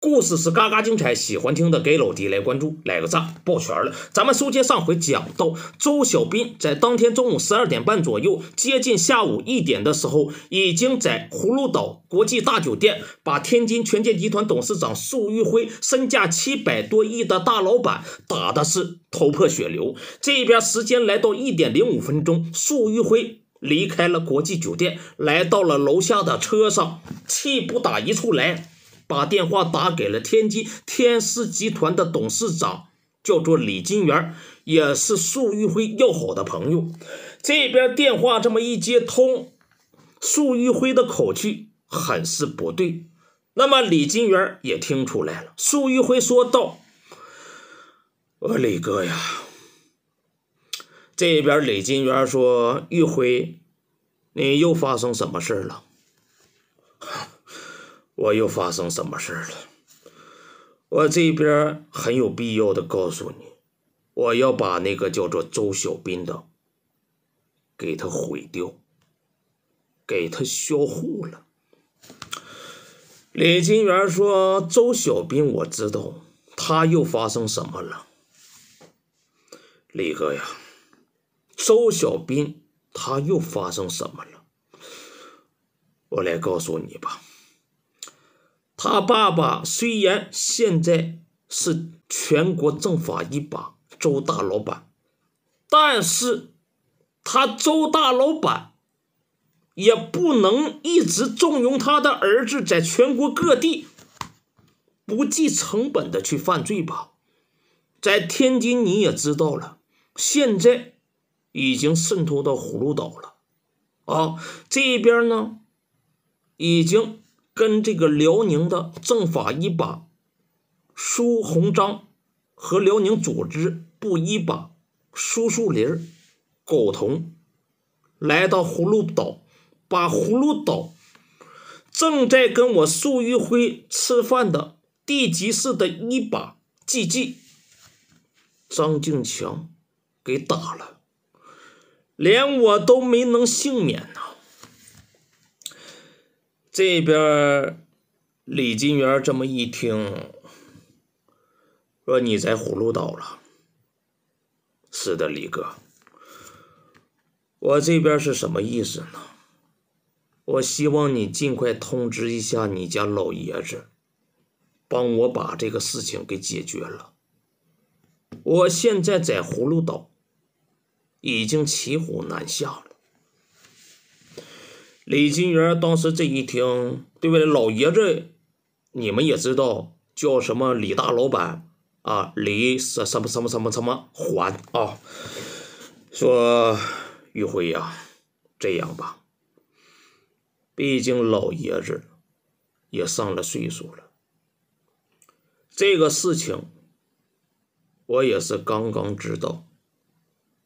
故事是嘎嘎精彩，喜欢听的给老迪来关注，来个赞，抱拳了。咱们书接上回，讲到周小斌在当天中午十二点半左右，接近下午一点的时候，已经在葫芦岛国际大酒店把天津权健集团董事长束玉辉，身价七百多亿的大老板打的是头破血流。这边时间来到一点零五分钟，束玉辉离开了国际酒店，来到了楼下的车上，气不打一处来。把电话打给了天津天狮集团的董事长，叫做李金元，也是苏玉辉要好的朋友。这边电话这么一接通，苏玉辉的口气很是不对。那么李金元也听出来了。苏玉辉说道：“我李哥呀。”这边李金元说：“玉辉，你又发生什么事了？”我又发生什么事了？我这边很有必要的告诉你，我要把那个叫做周小斌的给他毁掉，给他销户了。李金元说：“周小斌，我知道他又发生什么了，李哥呀，周小斌他又发生什么了？我来告诉你吧。”他爸爸虽然现在是全国政法一把周大老板，但是，他周大老板也不能一直纵容他的儿子在全国各地不计成本的去犯罪吧，在天津你也知道了，现在已经渗透到葫芦岛了，啊，这边呢已经。跟这个辽宁的政法一把苏鸿章和辽宁组织部一把苏树林苟同，来到葫芦岛，把葫芦岛正在跟我粟裕辉吃饭的地级市的一把季季张敬强给打了，连我都没能幸免呐。这边李金元这么一听，说你在葫芦岛了。是的，李哥，我这边是什么意思呢？我希望你尽快通知一下你家老爷子，帮我把这个事情给解决了。我现在在葫芦岛，已经骑虎难下了。李金元当时这一听，对不对？老爷子，你们也知道，叫什么李大老板啊？李什什么什么什么什么还啊？说，玉辉呀，这样吧，毕竟老爷子也上了岁数了，这个事情我也是刚刚知道。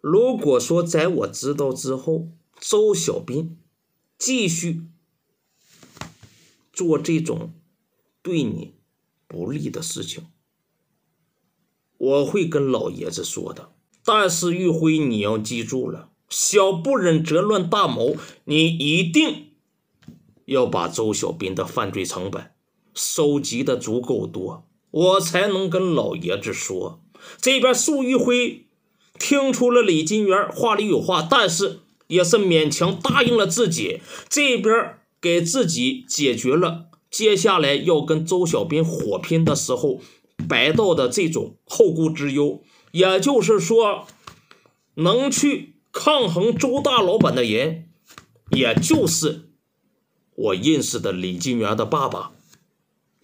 如果说在我知道之后，周小斌。继续做这种对你不利的事情，我会跟老爷子说的。但是玉辉，你要记住了，小不忍则乱大谋，你一定要把周小斌的犯罪成本收集的足够多，我才能跟老爷子说。这边苏玉辉听出了李金元话里有话，但是。也是勉强答应了自己，这边给自己解决了接下来要跟周小斌火拼的时候白道的这种后顾之忧。也就是说，能去抗衡周大老板的人，也就是我认识的李金元的爸爸，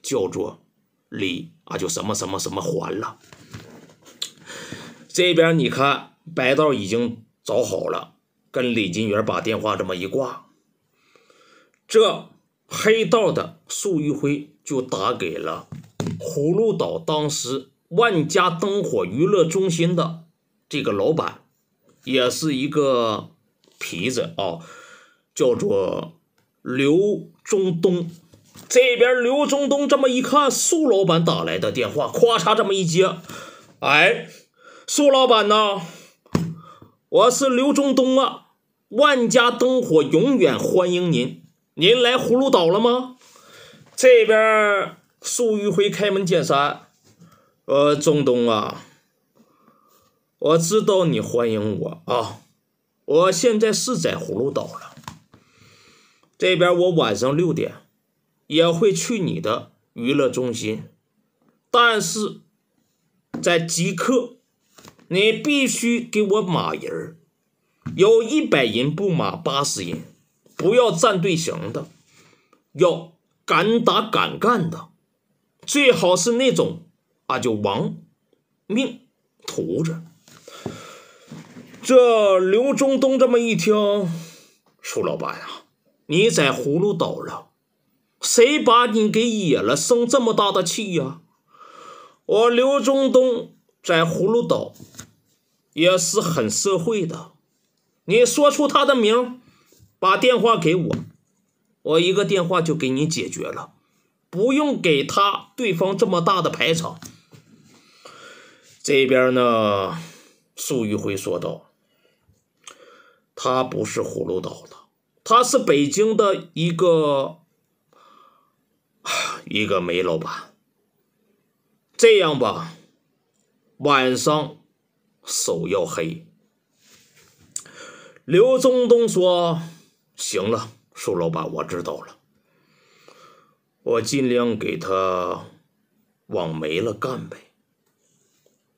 叫做李啊，就什么什么什么还了。这边你看，白道已经找好了。跟李金元把电话这么一挂，这黑道的苏玉辉就打给了葫芦岛当时万家灯火娱乐中心的这个老板，也是一个皮子啊，叫做刘中东。这边刘中东这么一看苏老板打来的电话，咔嚓这么一接，哎，苏老板呐，我是刘中东啊。万家灯火永远欢迎您，您来葫芦岛了吗？这边苏玉辉开门见山，呃，中东啊，我知道你欢迎我啊，我现在是在葫芦岛了。这边我晚上六点也会去你的娱乐中心，但是在即刻，你必须给我码人儿。有一百人不马八十人，不要站队形的，要敢打敢干的，最好是那种啊，就亡命徒子。这刘中东这么一听，苏老板啊，你在葫芦岛了？谁把你给野了，生这么大的气呀？我刘中东在葫芦岛也是很社会的。你说出他的名，把电话给我，我一个电话就给你解决了，不用给他对方这么大的排场。这边呢，苏玉辉说道：“他不是葫芦岛的，他是北京的一个一个煤老板。这样吧，晚上手要黑。”刘中东说：“行了，苏老板，我知道了，我尽量给他往没了干呗。”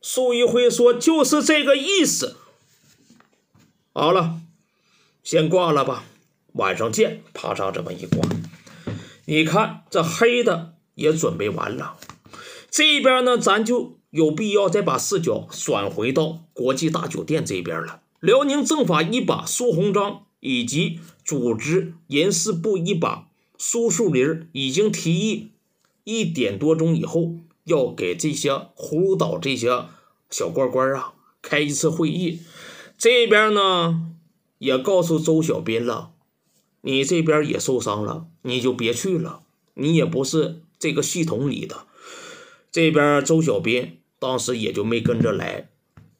苏一辉说：“就是这个意思。”好了，先挂了吧，晚上见。啪嚓，这么一挂，你看这黑的也准备完了，这边呢，咱就有必要再把视角转回到国际大酒店这边了。辽宁政法一把苏鸿章以及组织人事部一把苏树林已经提议，一点多钟以后要给这些葫芦岛这些小官官啊开一次会议。这边呢也告诉周小斌了，你这边也受伤了，你就别去了，你也不是这个系统里的。这边周小斌当时也就没跟着来，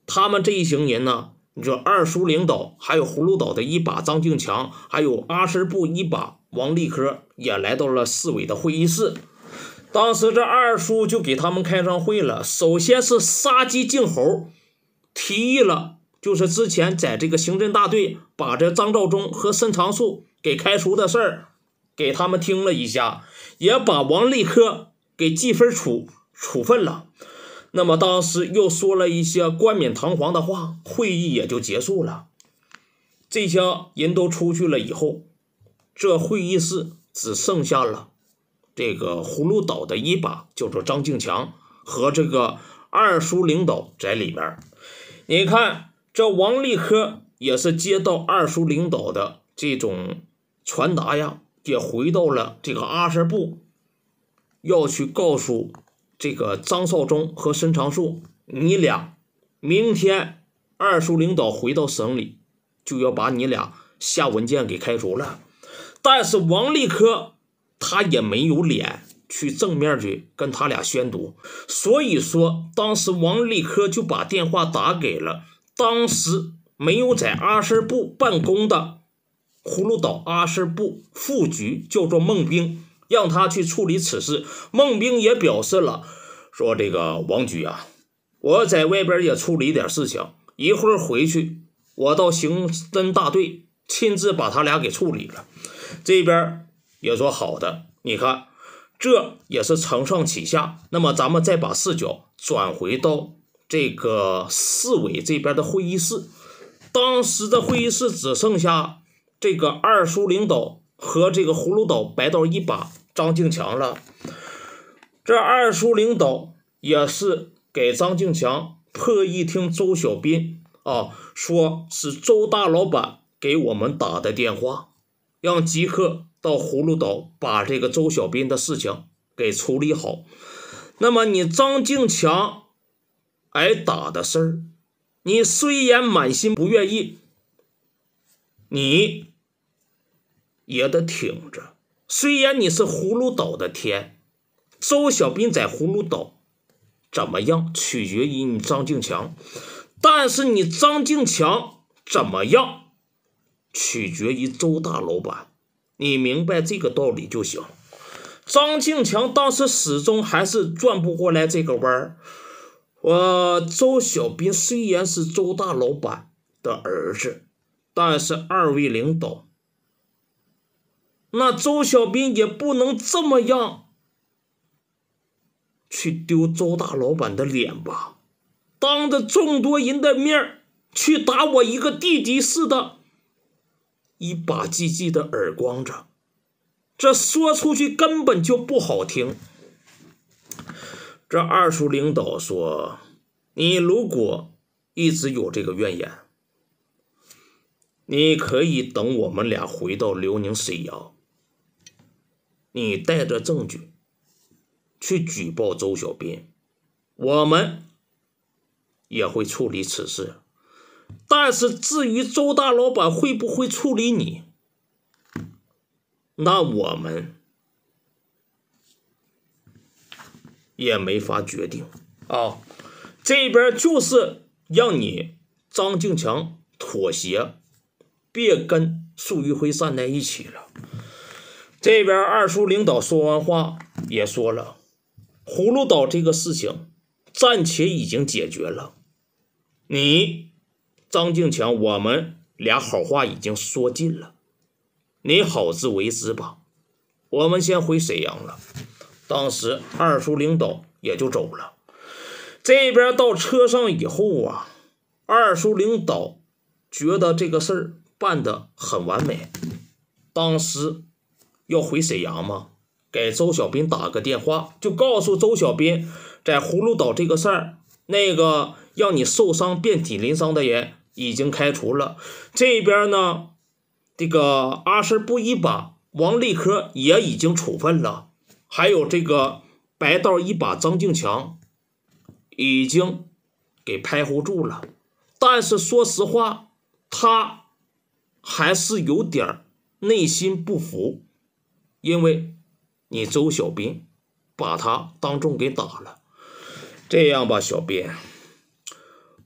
他们这一行人呢。你说二叔领导，还有葫芦岛的一把张敬强，还有阿什布一把王立科也来到了市委的会议室。当时这二叔就给他们开上会了，首先是杀鸡儆猴，提议了，就是之前在这个刑侦大队把这张兆忠和申长树给开除的事儿，给他们听了一下，也把王立科给记分处处分了。那么当时又说了一些冠冕堂皇的话，会议也就结束了。这些人都出去了以后，这会议室只剩下了这个葫芦岛的一把，叫做张敬强和这个二叔领导在里面。你看，这王立科也是接到二叔领导的这种传达呀，也回到了这个阿舍部，要去告诉。这个张绍忠和申长树，你俩明天二叔领导回到省里，就要把你俩下文件给开除了。但是王立科他也没有脸去正面去跟他俩宣读，所以说当时王立科就把电话打给了当时没有在阿什部办公的葫芦岛阿什部副局，叫做孟兵。让他去处理此事。孟兵也表示了，说：“这个王局啊，我在外边也处理一点事情，一会儿回去，我到刑侦大队亲自把他俩给处理了。”这边也说好的。你看，这也是承上启下。那么，咱们再把视角转回到这个市委这边的会议室。当时的会议室只剩下这个二叔领导。和这个葫芦岛白道一把张敬强了，这二叔领导也是给张敬强破一听周小斌啊，说是周大老板给我们打的电话，让即刻到葫芦岛把这个周小斌的事情给处理好。那么你张敬强挨打的事儿，你虽然满心不愿意，你。也得挺着。虽然你是葫芦岛的天，周小斌在葫芦岛怎么样，取决于你张敬强；但是你张敬强怎么样，取决于周大老板。你明白这个道理就行。张敬强当时始终还是转不过来这个弯儿。我周小斌虽然是周大老板的儿子，但是二位领导。那周小斌也不能这么样去丢周大老板的脸吧？当着众多人的面去打我一个弟弟似的，一把唧唧的耳光着，这说出去根本就不好听。这二叔领导说：“你如果一直有这个怨言，你可以等我们俩回到辽宁沈阳。”你带着证据去举报周小斌，我们也会处理此事。但是至于周大老板会不会处理你，那我们也没法决定啊。这边就是让你张敬强妥协，别跟苏玉辉站在一起了。这边二叔领导说完话，也说了，葫芦岛这个事情暂且已经解决了。你张敬强，我们俩好话已经说尽了，你好自为之吧。我们先回沈阳了。当时二叔领导也就走了。这边到车上以后啊，二叔领导觉得这个事儿办得很完美。当时。要回沈阳吗？给周小斌打个电话，就告诉周小斌，在葫芦岛这个事儿，那个让你受伤遍体鳞伤的人已经开除了。这边呢，这个阿什布一把王立科也已经处分了，还有这个白道一把张敬强，已经给拍糊住了。但是说实话，他还是有点内心不服。因为，你周小斌把他当众给打了。这样吧，小斌，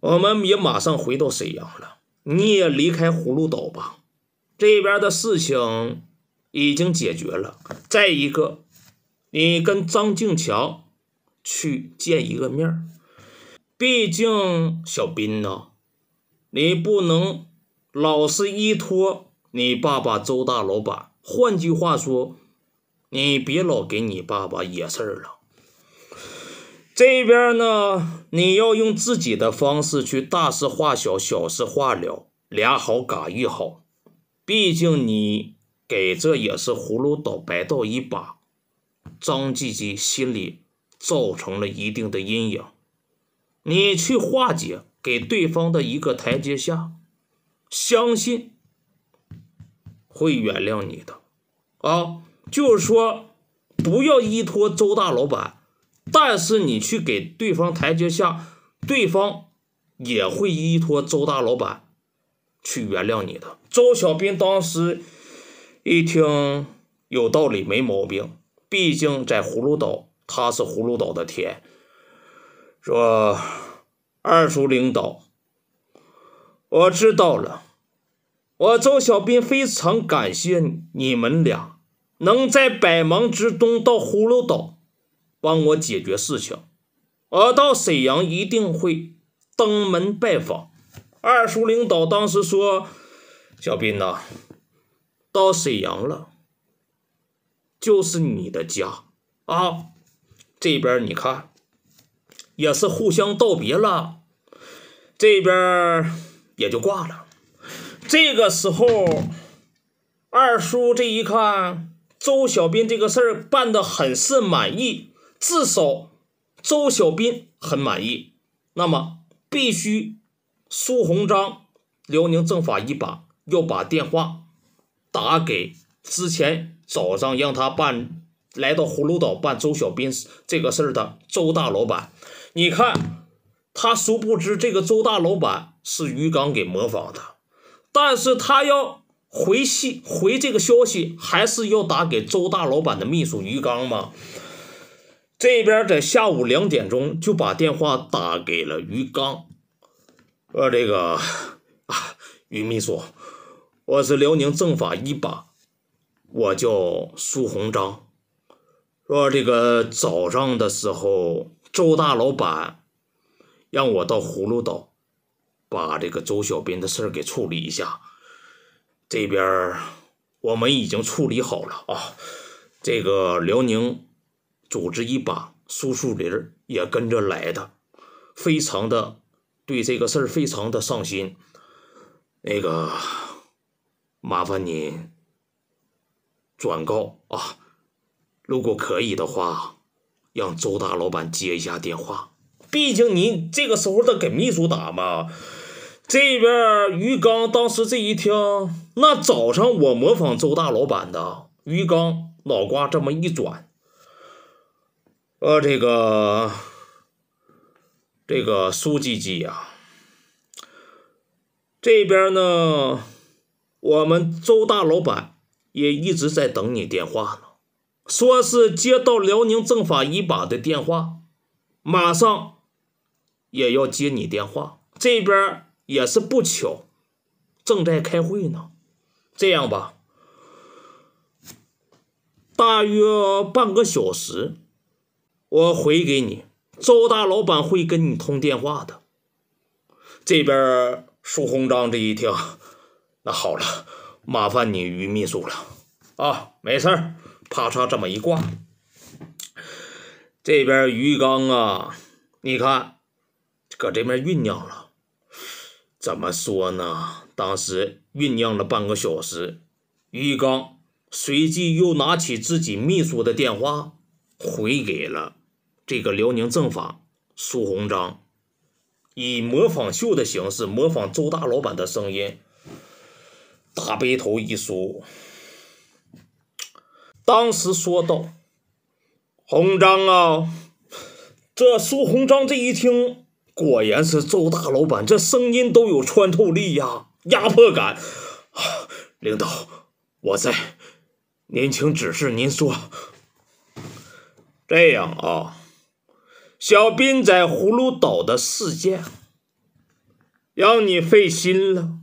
我们也马上回到沈阳了，你也离开葫芦岛吧。这边的事情已经解决了。再一个，你跟张静强去见一个面毕竟小斌呢，你不能老是依托你爸爸周大老板。换句话说。你别老给你爸爸惹事儿了。这边呢，你要用自己的方式去大事化小，小事化了，俩好，嘎一好。毕竟你给这也是葫芦倒白倒一把，张继吉心里造成了一定的阴影。你去化解，给对方的一个台阶下，相信会原谅你的，啊。就是说，不要依托周大老板，但是你去给对方台阶下，对方也会依托周大老板去原谅你的。周小斌当时一听有道理，没毛病，毕竟在葫芦岛，他是葫芦岛的天。说二叔领导，我知道了，我周小斌非常感谢你们俩。能在百忙之中到葫芦岛帮我解决事情，而到沈阳一定会登门拜访。二叔领导当时说：“小斌呐，到沈阳了，就是你的家啊。”这边你看，也是互相道别了，这边也就挂了。这个时候，二叔这一看。周小斌这个事儿办得很是满意，至少周小斌很满意。那么必须苏鸿章辽宁政法一把要把电话打给之前早上让他办来到葫芦岛办周小斌这个事儿的周大老板。你看，他殊不知这个周大老板是于刚给模仿的，但是他要。回信回这个消息还是要打给周大老板的秘书于刚吗？这边在下午两点钟就把电话打给了于刚。呃，这个啊，于秘书，我是辽宁政法一把，我叫苏鸿章。说这个早上的时候，周大老板让我到葫芦岛，把这个周小斌的事儿给处理一下。这边我们已经处理好了啊！这个辽宁组织一把苏树林也跟着来的，非常的对这个事儿非常的上心。那个麻烦您转告啊，如果可以的话，让周大老板接一下电话。毕竟您这个时候得给秘书打嘛。这边于刚当时这一听，那早上我模仿周大老板的于刚脑瓜这么一转，呃，这个这个苏吉吉呀，这边呢，我们周大老板也一直在等你电话呢，说是接到辽宁政法一把的电话，马上也要接你电话，这边。也是不巧，正在开会呢。这样吧，大约半个小时，我回给你。周大老板会跟你通电话的。这边，苏鸿章这一听，那好了，麻烦你于秘书了啊。没事儿，啪嚓这么一挂。这边鱼缸啊，你看，搁这边酝酿了。怎么说呢？当时酝酿了半个小时，于刚随即又拿起自己秘书的电话，回给了这个辽宁政法苏鸿章，以模仿秀的形式模仿周大老板的声音。大背头一梳，当时说道：“鸿章啊，这苏鸿章这一听。”果然是周大老板，这声音都有穿透力呀，压迫感。领导，我在，您请指示，您说这样啊？小斌在葫芦岛的事件，让你费心了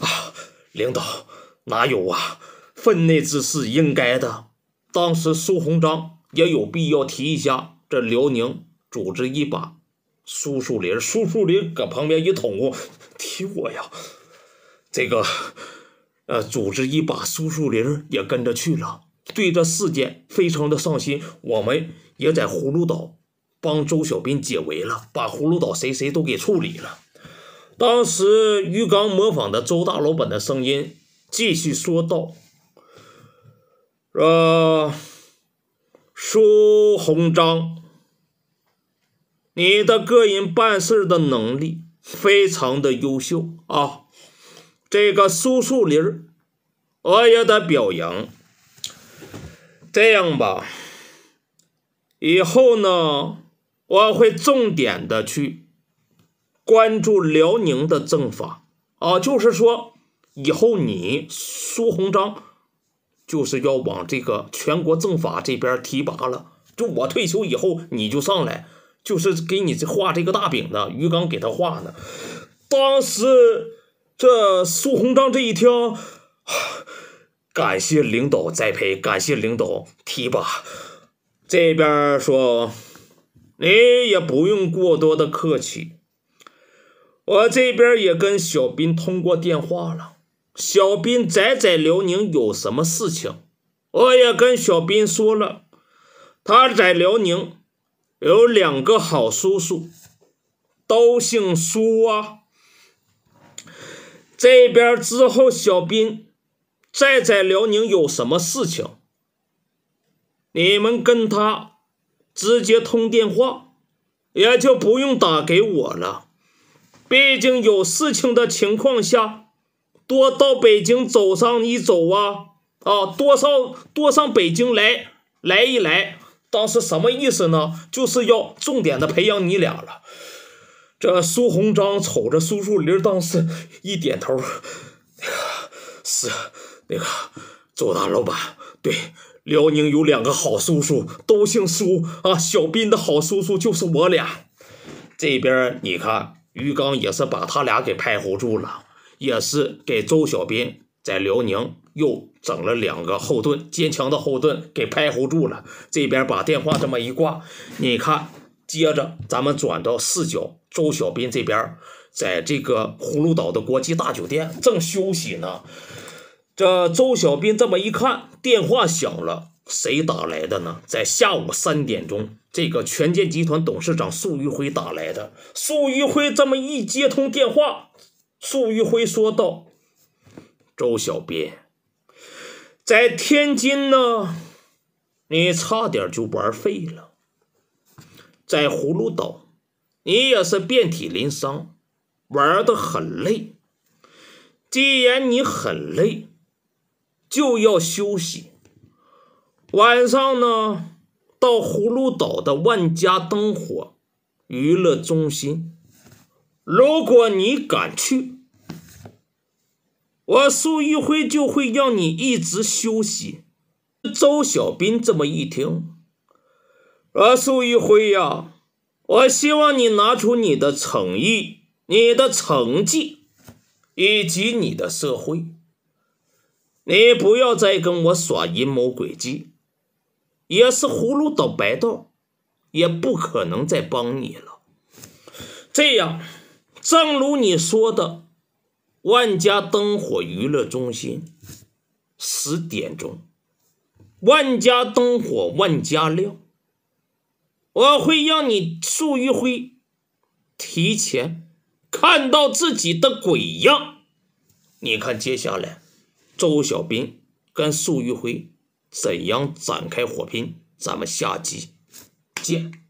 啊，领导，哪有啊？分内之事，应该的。当时苏鸿章也有必要提一下，这辽宁组织一把。苏树林，苏树林搁旁边一捅咕，踢我呀！这个，呃，组织一把苏树林也跟着去了，对这事件非常的上心。我们也在葫芦岛帮周小斌解围了，把葫芦岛谁谁都给处理了。当时于刚模仿的周大老板的声音继续说道：“啊，苏洪章。”你的个人办事的能力非常的优秀啊！这个苏树林我也得表扬。这样吧，以后呢，我会重点的去关注辽宁的政法啊，就是说，以后你苏鸿章，就是要往这个全国政法这边提拔了。就我退休以后，你就上来。就是给你这画这个大饼的于刚给他画呢，当时这苏鸿章这一听，感谢领导栽培，感谢领导提拔，这边说你也不用过多的客气，我这边也跟小斌通过电话了，小斌仔在辽宁有什么事情，我也跟小斌说了，他在辽宁。有两个好叔叔，都姓苏啊。这边之后小斌再在辽宁有什么事情，你们跟他直接通电话，也就不用打给我了。毕竟有事情的情况下，多到北京走上一走啊，啊，多少多上北京来来一来。当时什么意思呢？就是要重点的培养你俩了。这苏鸿章瞅着苏树林，当时一点头，那个是那个周大老板。对，辽宁有两个好叔叔，都姓苏啊。小斌的好叔叔就是我俩。这边你看，于刚也是把他俩给拍合住了，也是给周小斌在辽宁。又整了两个后盾，坚强的后盾给拍糊住了。这边把电话这么一挂，你看，接着咱们转到视角，周小斌这边，在这个葫芦岛的国际大酒店正休息呢。这周小斌这么一看，电话响了，谁打来的呢？在下午三点钟，这个权健集团董事长苏玉辉打来的。苏玉辉这么一接通电话，苏玉辉说道：“周小斌。”在天津呢，你差点就玩废了。在葫芦岛，你也是遍体鳞伤，玩的很累。既然你很累，就要休息。晚上呢，到葫芦岛的万家灯火娱乐中心，如果你敢去。我苏一辉就会让你一直休息。周小斌这么一听，我苏一辉呀，我希望你拿出你的诚意、你的成绩以及你的社会，你不要再跟我耍阴谋诡计，也是葫芦倒白道，也不可能再帮你了。这样，正如你说的。万家灯火娱乐中心，十点钟。万家灯火，万家亮。我会让你苏玉辉提前看到自己的鬼样。你看接下来，周小斌跟苏玉辉怎样展开火拼？咱们下集见。